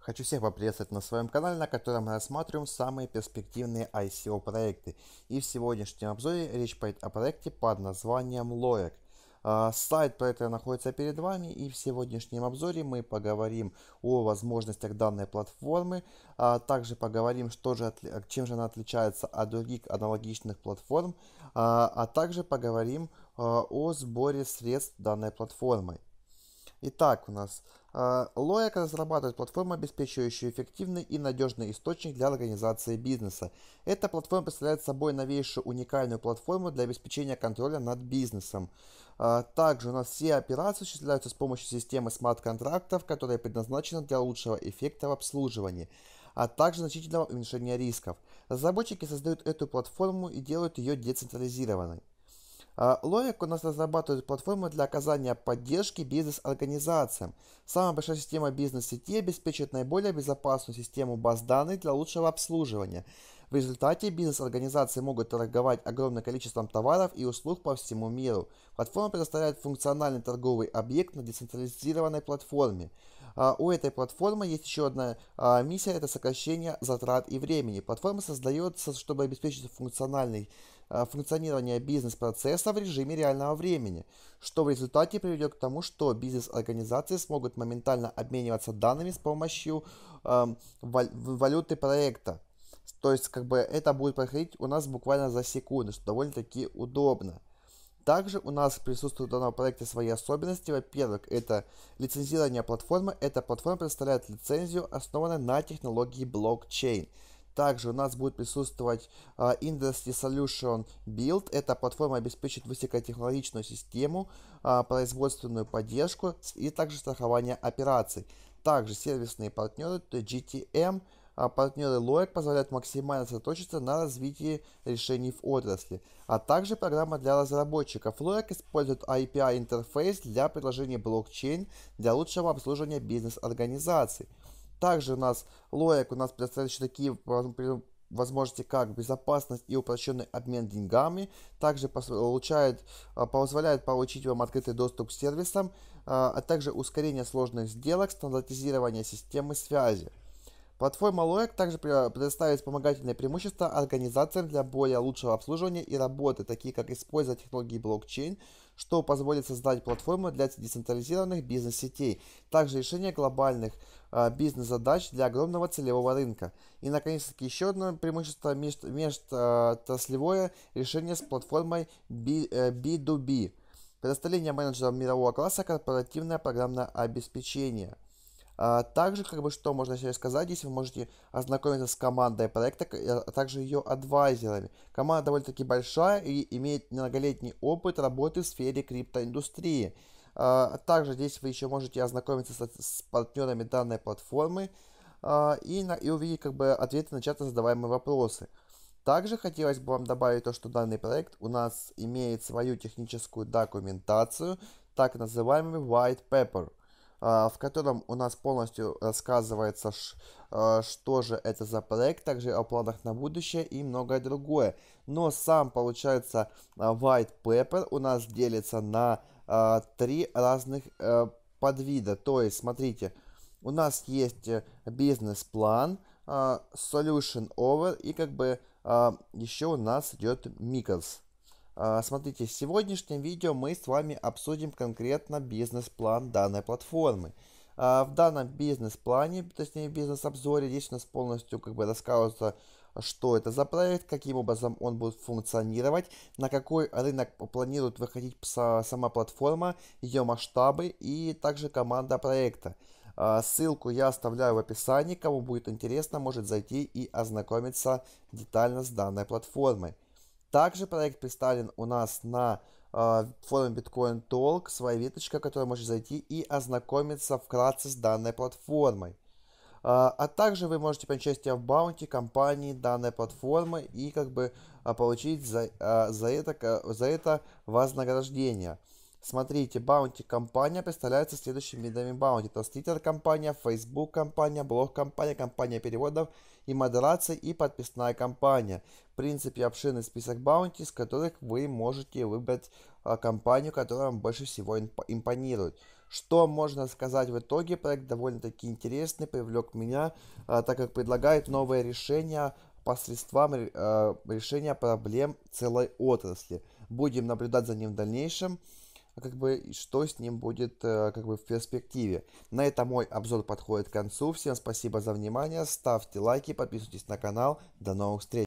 Хочу всех поприветствовать на своем канале, на котором мы рассматриваем самые перспективные ICO проекты. И в сегодняшнем обзоре речь пойдет о проекте под названием Loic. А, сайт проекта находится перед вами и в сегодняшнем обзоре мы поговорим о возможностях данной платформы, а также поговорим, что же, чем же она отличается от других аналогичных платформ, а, а также поговорим Э, о сборе средств данной платформой. Итак, у нас э, Лоэк разрабатывает платформу, обеспечивающую эффективный и надежный источник для организации бизнеса. Эта платформа представляет собой новейшую уникальную платформу для обеспечения контроля над бизнесом. Э, также у нас все операции осуществляются с помощью системы смарт-контрактов, которая предназначена для лучшего эффекта в обслуживании а также значительного уменьшения рисков. Разработчики создают эту платформу и делают ее децентрализированной. Ловик а, у нас разрабатывает платформу для оказания поддержки бизнес-организациям. Самая большая система бизнес-сети обеспечит наиболее безопасную систему баз данных для лучшего обслуживания. В результате бизнес-организации могут торговать огромным количеством товаров и услуг по всему миру. Платформа предоставляет функциональный торговый объект на децентрализированной платформе. А, у этой платформы есть еще одна а, миссия, это сокращение затрат и времени. Платформа создается, чтобы обеспечить функциональный Э, функционирования бизнес-процесса в режиме реального времени, что в результате приведет к тому, что бизнес-организации смогут моментально обмениваться данными с помощью э, валюты проекта. То есть, как бы это будет проходить у нас буквально за секунды, что довольно-таки удобно. Также у нас присутствуют в данном проекте свои особенности. Во-первых, это лицензирование платформы. Эта платформа предоставляет лицензию, основанную на технологии блокчейн. Также у нас будет присутствовать uh, Industry Solution Build. Эта платформа обеспечит высокотехнологичную систему, uh, производственную поддержку и также страхование операций. Также сервисные партнеры, то есть GTM, а партнеры Loic позволяют максимально сосредоточиться на развитии решений в отрасли, а также программа для разработчиков. Loic использует API-интерфейс для предложения блокчейн для лучшего обслуживания бизнес-организаций. Также у нас лоек у нас предоставляет такие возможности, как безопасность и упрощенный обмен деньгами. Также получает, а, позволяет получить вам открытый доступ к сервисам, а, а также ускорение сложных сделок, стандартизирование системы связи. Платформа LOEC также предоставит вспомогательные преимущества организациям для более лучшего обслуживания и работы, такие как использовать технологии блокчейн, что позволит создать платформу для децентрализированных бизнес-сетей, также решение глобальных э, бизнес-задач для огромного целевого рынка. И, наконец, еще одно преимущество меж, межтраслевое решение с платформой B, э, B2B. Предоставление менеджерам мирового класса корпоративное программное обеспечение – а, также, как бы, что можно еще сказать, здесь вы можете ознакомиться с командой проекта, а, а также ее адвайзерами. Команда довольно-таки большая и имеет многолетний опыт работы в сфере криптоиндустрии. А, также здесь вы еще можете ознакомиться с, с партнерами данной платформы и, на, и увидеть как бы, ответы на часто задаваемые вопросы. Также хотелось бы вам добавить то, что данный проект у нас имеет свою техническую документацию, так называемый white paper – а, в котором у нас полностью рассказывается, а, что же это за проект, также о планах на будущее и многое другое. Но сам, получается, а, White Paper у нас делится на три разных э, подвида. То есть, смотрите, у нас есть э, бизнес-план, solution over и как бы еще у нас идет микрос. А, смотрите, в сегодняшнем видео мы с вами обсудим конкретно бизнес-план данной платформы. А, в данном бизнес-плане, точнее бизнес-обзоре, здесь у нас полностью как бы рассказывается, что это за проект, каким образом он будет функционировать, на какой рынок планирует выходить сама платформа, ее масштабы и также команда проекта. А, ссылку я оставляю в описании, кому будет интересно, может зайти и ознакомиться детально с данной платформой. Также проект представлен у нас на э, форуме Bitcoin Talk, своя веточка, в которой можете зайти и ознакомиться вкратце с данной платформой. Uh, а также вы можете принять участие в баунти компании данной платформы и как бы а, получить за, uh, за, это, за это вознаграждение. Смотрите, баунти компания представляется следующими видами баунти. То есть Twitter компания, Facebook компания, блог компания, компания переводов и модерации и подписная компания. В принципе, обширный список баунти, из которых вы можете выбрать а, компанию, которая вам больше всего импонирует. Что можно сказать в итоге, проект довольно-таки интересный, привлек меня, а, так как предлагает новые решения посредством а, решения проблем целой отрасли. Будем наблюдать за ним в дальнейшем. А как бы что с ним будет э, как бы в перспективе. На этом мой обзор подходит к концу. Всем спасибо за внимание, ставьте лайки, подписывайтесь на канал. До новых встреч!